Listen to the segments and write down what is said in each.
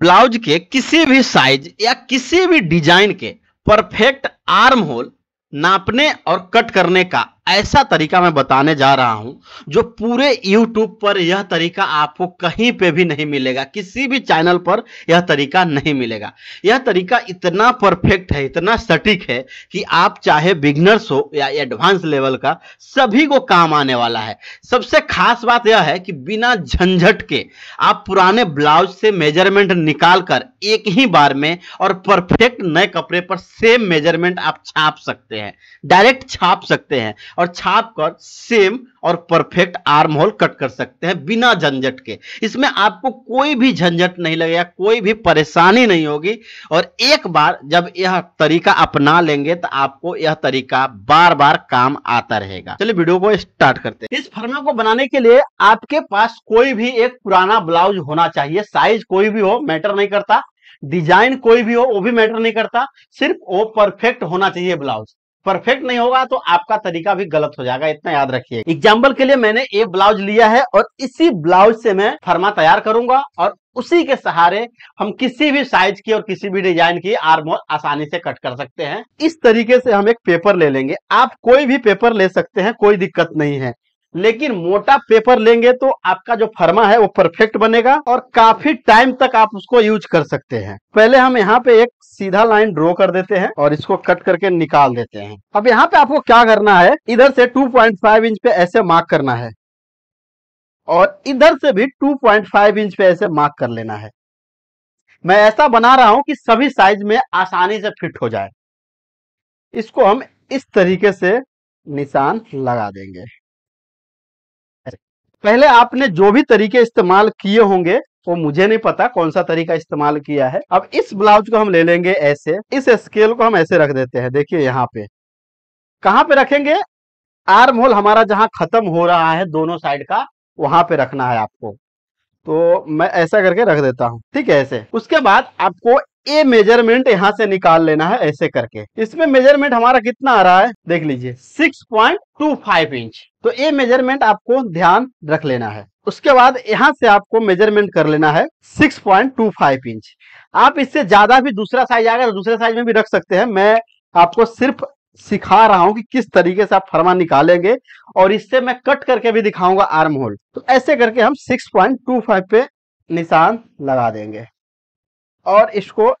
Blouse के किसी भी साइज या किसी भी डिजाइन के परफेक्ट आर्म होल नापने और कट करने का ऐसा तरीका मैं बताने जा रहा हूं जो पूरे YouTube पर यह तरीका आपको कहीं पे भी नहीं मिलेगा किसी भी चैनल पर यह तरीका नहीं मिलेगा यह तरीका इतना परफेक्ट है इतना सटीक है कि आप चाहे बिगनर्स हो या एडवांस लेवल का सभी को काम आने वाला है सबसे खास बात यह है कि बिना झंझट के आप पुराने ब्लाउज से मेजरमेंट निकाल कर एक ही बार में और परफेक्ट नए कपड़े पर सेम मेजरमेंट आप छाप सकते हैं डायरेक्ट छाप सकते हैं और छाप कर सेम और परफेक्ट आर्म होल कट कर सकते हैं बिना झंझट के इसमें आपको कोई भी झंझट नहीं लगेगा कोई भी परेशानी नहीं होगी और एक बार जब यह तरीका अपना लेंगे तो आपको यह तरीका बार बार काम आता रहेगा चलिए वीडियो को स्टार्ट करते हैं इस फर्मा को बनाने के लिए आपके पास कोई भी एक पुराना ब्लाउज होना चाहिए साइज कोई भी हो मैटर नहीं करता डिजाइन कोई भी हो वो भी मैटर नहीं करता सिर्फ वो परफेक्ट होना चाहिए ब्लाउज परफेक्ट नहीं होगा तो आपका तरीका भी गलत हो जाएगा इतना याद रखिए एग्जाम्पल के लिए मैंने ये ब्लाउज लिया है और इसी ब्लाउज से मैं फर्मा तैयार करूंगा और उसी के सहारे हम किसी भी साइज की और किसी भी डिजाइन की आर्म आसानी से कट कर सकते हैं इस तरीके से हम एक पेपर ले लेंगे आप कोई भी पेपर ले सकते हैं कोई दिक्कत नहीं है लेकिन मोटा पेपर लेंगे तो आपका जो फर्मा है वो परफेक्ट बनेगा और काफी टाइम तक आप उसको यूज कर सकते हैं पहले हम यहाँ पे एक सीधा लाइन ड्रॉ कर देते हैं और इसको कट करके निकाल देते हैं अब यहाँ पे आपको क्या करना है इधर से 2.5 इंच पे ऐसे मार्क करना है और इधर से भी 2.5 इंच पे ऐसे मार्क कर लेना है मैं ऐसा बना रहा हूं कि सभी साइज में आसानी से फिट हो जाए इसको हम इस तरीके से निशान लगा देंगे पहले आपने जो भी तरीके इस्तेमाल किए होंगे वो मुझे नहीं पता कौन सा तरीका इस्तेमाल किया है अब इस ब्लाउज को हम ले लेंगे ऐसे इस स्केल को हम ऐसे रख देते हैं देखिए यहाँ पे कहाँ पे रखेंगे आर्म होल हमारा जहां खत्म हो रहा है दोनों साइड का वहां पे रखना है आपको तो मैं ऐसा करके रख देता हूँ ठीक है ऐसे उसके बाद आपको ये मेजरमेंट यहाँ से निकाल लेना है ऐसे करके इसमें मेजरमेंट हमारा कितना आ रहा है देख लीजिए 6.25 इंच तो ये मेजरमेंट आपको ध्यान रख लेना है उसके बाद यहाँ से आपको मेजरमेंट कर लेना है 6.25 इंच आप इससे ज्यादा भी दूसरा साइज आएगा तो दूसरे साइज में भी रख सकते हैं मैं आपको सिर्फ सिखा रहा हूं कि किस तरीके से आप फरमा निकालेंगे और इससे मैं कट करके भी दिखाऊंगा आर्म होल तो ऐसे करके हम 6.25 पे निशान लगा देंगे और इसको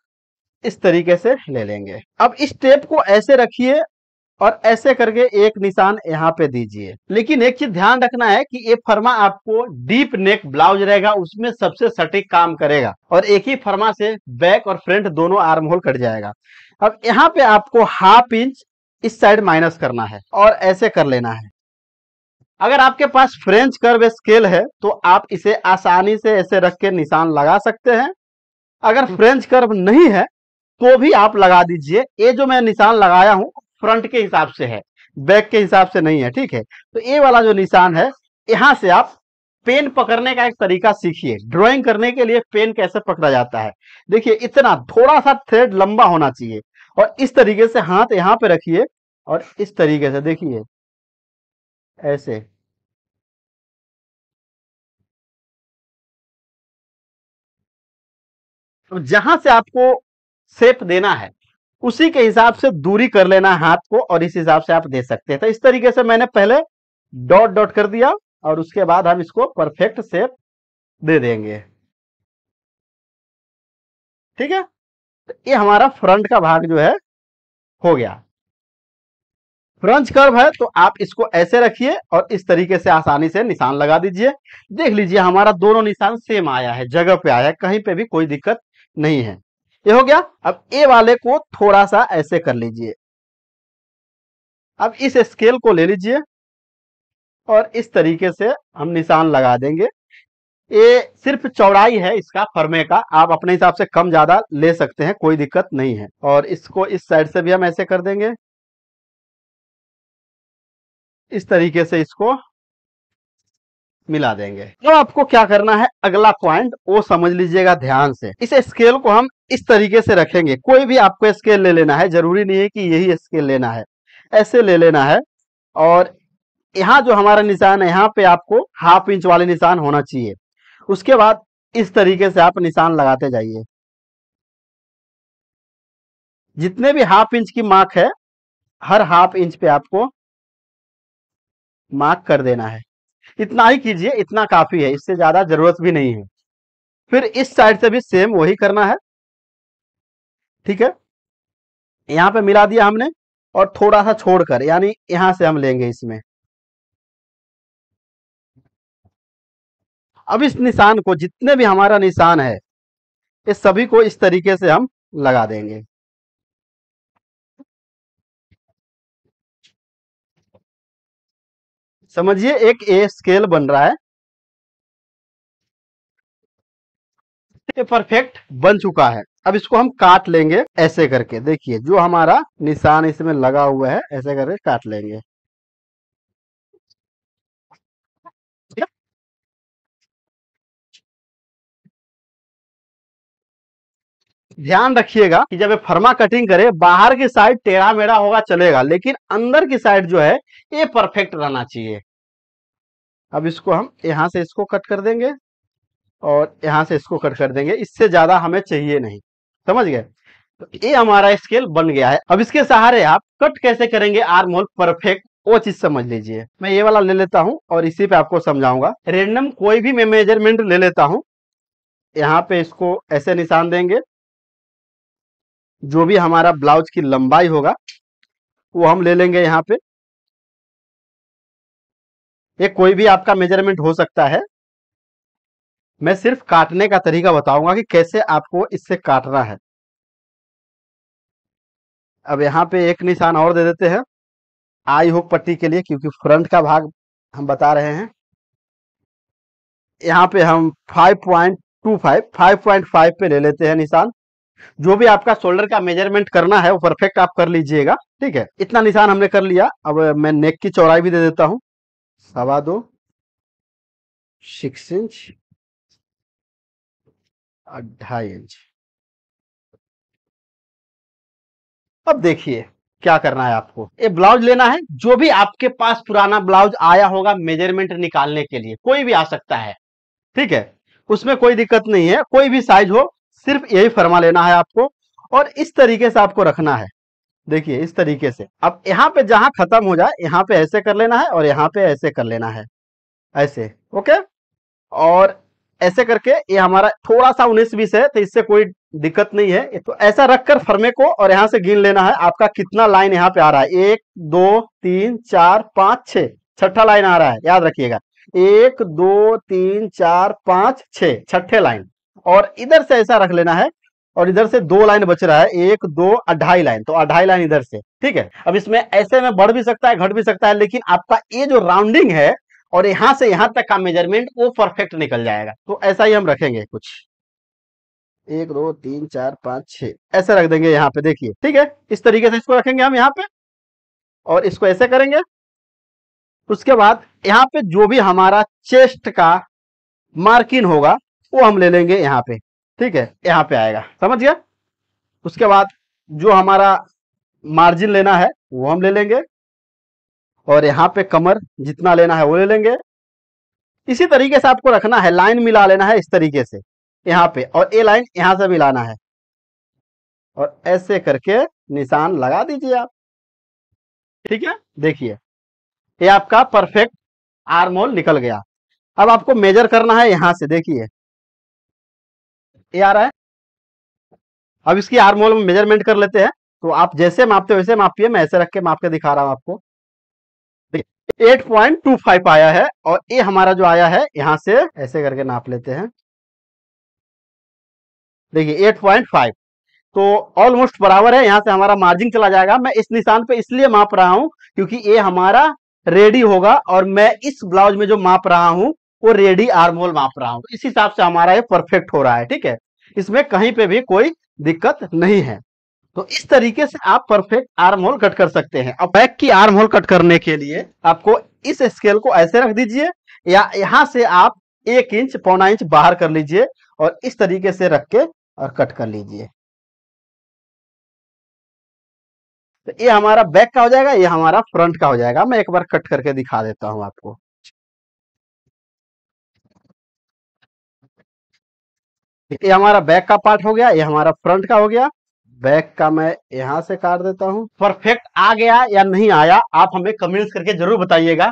इस तरीके से ले लेंगे अब इस टेप को ऐसे रखिए और ऐसे करके एक निशान यहाँ पे दीजिए लेकिन एक चीज ध्यान रखना है कि ये फर्मा आपको डीप नेक ब्लाउज रहेगा उसमें सबसे सटीक काम करेगा और एक ही फर्मा से बैक और फ्रंट दोनों आर्म होल कट जाएगा अब यहाँ पे आपको हाफ इंच इस साइड माइनस करना है और ऐसे कर लेना है अगर आपके पास फ्रेंच कर्व स्केल है तो आप इसे आसानी से ऐसे रख के निशान लगा सकते हैं अगर हम्म। फ्रेंच कर्व नहीं है तो भी आप लगा दीजिए ये जो मैं निशान लगाया हूं फ्रंट के हिसाब से है बैक के हिसाब से नहीं है ठीक है तो ये वाला जो निशान है यहां से आप पेन पकड़ने का एक तरीका सीखिए ड्राइंग करने के लिए पेन कैसे पकड़ा जाता है देखिए इतना थोड़ा सा थ्रेड लंबा होना चाहिए और इस तरीके से हाथ यहाँ पे रखिए और इस तरीके से देखिए ऐसे तो जहां से आपको सेप देना है उसी के हिसाब से दूरी कर लेना हाथ को और इस हिसाब से आप दे सकते हैं तो इस तरीके से मैंने पहले डॉट डॉट कर दिया और उसके बाद हम इसको परफेक्ट सेप दे देंगे ठीक है तो ये हमारा फ्रंट का भाग जो है हो गया फ्रंट कर्व है तो आप इसको ऐसे रखिए और इस तरीके से आसानी से निशान लगा दीजिए देख लीजिए हमारा दोनों निशान सेम आया है जगह पे आया है कहीं पे भी कोई दिक्कत नहीं है ये हो गया अब ए वाले को थोड़ा सा ऐसे कर लीजिए अब इस स्केल को ले लीजिए और इस तरीके से हम निशान लगा देंगे ये सिर्फ चौड़ाई है इसका फर्मे का आप अपने हिसाब से कम ज्यादा ले सकते हैं कोई दिक्कत नहीं है और इसको इस साइड से भी हम ऐसे कर देंगे इस तरीके से इसको मिला देंगे तो आपको क्या करना है अगला पॉइंट वो समझ लीजिएगा ध्यान से इस स्केल को हम इस तरीके से रखेंगे कोई भी आपको स्केल ले लेना है जरूरी नहीं है कि यही स्केल लेना है ऐसे ले लेना है और यहाँ जो हमारा निशान है यहाँ पे आपको हाफ इंच वाले निशान होना चाहिए उसके बाद इस तरीके से आप निशान लगाते जाइए जितने भी हाफ इंच की मार्क है हर हाफ इंच पे आपको मार्क कर देना है इतना ही कीजिए इतना काफी है इससे ज्यादा जरूरत भी नहीं है फिर इस साइड से भी सेम वही करना है ठीक है यहां पे मिला दिया हमने और थोड़ा सा छोड़कर यानी यहां से हम लेंगे इसमें अब इस निशान को जितने भी हमारा निशान है इस सभी को इस तरीके से हम लगा देंगे समझिए एक ए स्केल बन रहा है परफेक्ट बन चुका है अब इसको हम काट लेंगे ऐसे करके देखिए जो हमारा निशान इसमें लगा हुआ है ऐसे करके काट लेंगे ध्यान रखिएगा कि जब ये फर्मा कटिंग करे बाहर की साइड टेढ़ा मेढ़ा होगा चलेगा लेकिन अंदर की साइड जो है ये परफेक्ट रहना चाहिए अब इसको हम यहाँ से इसको कट कर देंगे और यहाँ से इसको कट कर देंगे इससे ज़्यादा हमें चाहिए नहीं समझ गए तो ये हमारा स्केल बन गया है अब इसके सहारे आप कट कैसे करेंगे आर्म होल परफेक्ट वो चीज समझ लीजिए मैं ये वाला ले लेता हूँ और इसी पे आपको समझाऊंगा रेंडम कोई भी मैं मेजरमेंट ले लेता हूँ यहाँ पे इसको ऐसे निशान देंगे जो भी हमारा ब्लाउज की लंबाई होगा वो हम ले लेंगे यहाँ पे ये कोई भी आपका मेजरमेंट हो सकता है मैं सिर्फ काटने का तरीका बताऊंगा कि कैसे आपको इससे काटना है अब यहां पे एक निशान और दे देते हैं आई हुक पट्टी के लिए क्योंकि फ्रंट का भाग हम बता रहे हैं यहाँ पे हम 5.25 5.5 पे ले लेते हैं निशान जो भी आपका शोल्डर का मेजरमेंट करना है वो परफेक्ट आप कर लीजिएगा ठीक है इतना निशान हमने कर लिया अब मैं नेक की चौड़ाई भी दे देता हूं दो सिक्स इंच अढ़ाई ढाई इंच अब देखिए क्या करना है आपको ये ब्लाउज लेना है जो भी आपके पास पुराना ब्लाउज आया होगा मेजरमेंट निकालने के लिए कोई भी आ सकता है ठीक है उसमें कोई दिक्कत नहीं है कोई भी साइज हो सिर्फ यही फरमा लेना है आपको और इस तरीके से आपको रखना है देखिए इस तरीके से अब यहाँ पे जहां खत्म हो जाए यहाँ पे ऐसे कर लेना है और यहाँ पे ऐसे कर लेना है ऐसे ओके और ऐसे करके ये हमारा थोड़ा सा उन्नीस बीस है तो इससे कोई दिक्कत नहीं है तो ऐसा रखकर फर्मे को और यहाँ से गिन लेना है आपका कितना लाइन यहाँ पे आ रहा है एक दो तीन चार पांच छ छठा लाइन आ रहा है याद रखिएगा एक दो तीन चार पांच छठे लाइन और इधर से ऐसा रख लेना है और इधर से दो लाइन बच रहा है एक दो अढ़ाई लाइन तो अढ़ाई लाइन इधर से ठीक है अब इसमें ऐसे में बढ़ भी सकता है घट भी सकता है लेकिन आपका ये जो राउंडिंग है और यहां से यहां तक का मेजरमेंट वो परफेक्ट निकल जाएगा तो ऐसा ही हम रखेंगे कुछ एक दो तीन चार पाँच छ ऐसे रख देंगे यहाँ पे देखिए ठीक है इस तरीके से इसको रखेंगे हम यहाँ पे और इसको ऐसे करेंगे उसके बाद यहाँ पे जो भी हमारा चेस्ट का मार्किन होगा वो हम ले लेंगे यहाँ पे ठीक है यहाँ पे आएगा समझ गया उसके बाद जो हमारा मार्जिन लेना है वो हम ले लेंगे और यहाँ पे कमर जितना लेना है वो ले लेंगे इसी तरीके से आपको रखना है लाइन मिला लेना है इस तरीके से यहाँ पे और ये लाइन यहां से मिलाना है और ऐसे करके निशान लगा दीजिए आप ठीक है देखिए ये आपका परफेक्ट आर्म होल निकल गया अब आपको मेजर करना है यहां से देखिए ए आ रहा है अब इसकी आर्म होल मेजरमेंट कर लेते हैं तो आप जैसे मापते वैसे मापिए मैं ऐसे रख के माप के दिखा रहा हूं आपको एट पॉइंट टू फाइव आया है और ए हमारा जो आया है यहां से ऐसे करके नाप लेते हैं देखिए एट पॉइंट फाइव तो ऑलमोस्ट बराबर है यहां से हमारा मार्जिन चला जाएगा मैं इस निशान पे इसलिए माप रहा हूं क्योंकि ए हमारा रेडी होगा और मैं इस ब्लाउज में जो माप रहा हूं वो रेडी आर्मोल माप रहा हूँ इस हिसाब से हमारा ये परफेक्ट हो रहा है ठीक है इसमें कहीं पे भी कोई दिक्कत नहीं है तो इस तरीके से आप परफेक्ट आर्म होल कट कर सकते हैं अब बैक की आर्म होल कट करने के लिए आपको इस स्केल को ऐसे रख दीजिए या यहाँ से आप एक इंच पौना इंच बाहर कर लीजिए और इस तरीके से रख के और कट कर लीजिए तो ये हमारा बैक का हो जाएगा ये हमारा फ्रंट का हो जाएगा मैं एक बार कट करके दिखा देता हूं आपको है हमारा बैक का पार्ट हो गया ये हमारा फ्रंट का हो गया बैक का मैं यहाँ से काट देता हूँ परफेक्ट आ गया या नहीं आया आप हमें कमेंट्स करके जरूर बताइएगा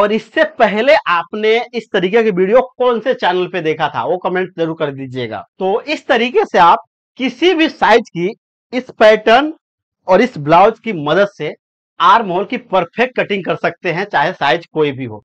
और इससे पहले आपने इस तरीके की वीडियो कौन से चैनल पे देखा था वो कमेंट जरूर कर दीजिएगा तो इस तरीके से आप किसी भी साइज की इस पैटर्न और इस ब्लाउज की मदद से आर्म होल की परफेक्ट कटिंग कर सकते हैं चाहे साइज कोई भी हो